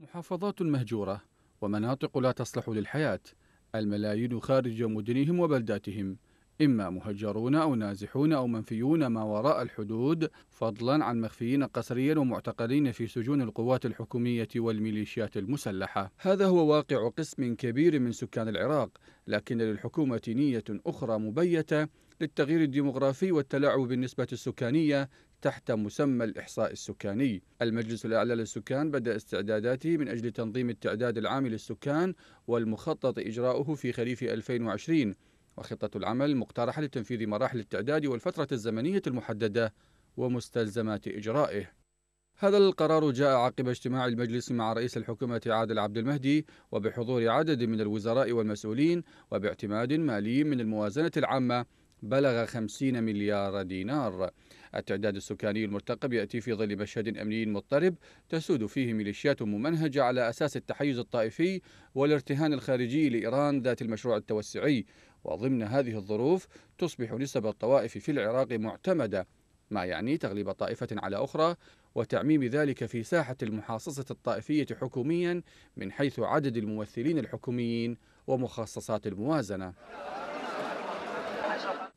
محافظات مهجورة ومناطق لا تصلح للحياة الملايين خارج مدنهم وبلداتهم إما مهجرون أو نازحون أو منفيون ما وراء الحدود فضلا عن مخفيين قسريا ومعتقلين في سجون القوات الحكومية والميليشيات المسلحة هذا هو واقع قسم كبير من سكان العراق لكن للحكومة نية أخرى مبيتة للتغيير الديمغرافي والتلاعب بالنسبة السكانية تحت مسمى الإحصاء السكاني المجلس الأعلى للسكان بدأ استعداداته من أجل تنظيم التعداد العام للسكان والمخطط إجراؤه في خريف 2020 وخطة العمل مقترحة لتنفيذ مراحل التعداد والفترة الزمنية المحددة ومستلزمات إجرائه هذا القرار جاء عقب اجتماع المجلس مع رئيس الحكومة عادل عبد المهدي وبحضور عدد من الوزراء والمسؤولين وباعتماد مالي من الموازنة العامة بلغ 50 مليار دينار التعداد السكاني المرتقب يأتي في ظل مشهد أمني مضطرب تسود فيه ميليشيات ممنهجة على أساس التحيز الطائفي والارتهان الخارجي لإيران ذات المشروع التوسعي وضمن هذه الظروف تصبح نسب الطوائف في العراق معتمدة ما يعني تغليب طائفة على أخرى وتعميم ذلك في ساحة المحاصصة الطائفية حكوميا من حيث عدد الممثلين الحكوميين ومخصصات الموازنة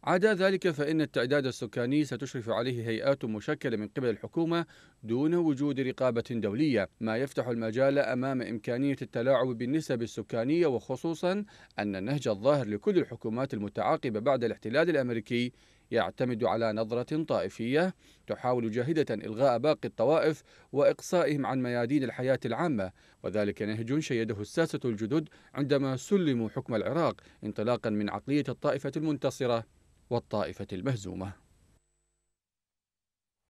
عدا ذلك فإن التعداد السكاني ستشرف عليه هيئات مشكلة من قبل الحكومة دون وجود رقابة دولية ما يفتح المجال أمام إمكانية التلاعب بالنسب السكانية وخصوصا أن النهج الظاهر لكل الحكومات المتعاقبة بعد الاحتلال الأمريكي يعتمد على نظرة طائفية تحاول جاهدة إلغاء باقي الطوائف وإقصائهم عن ميادين الحياة العامة وذلك نهج شيده الساسة الجدد عندما سلموا حكم العراق انطلاقا من عقلية الطائفة المنتصرة والطائفة المهزومة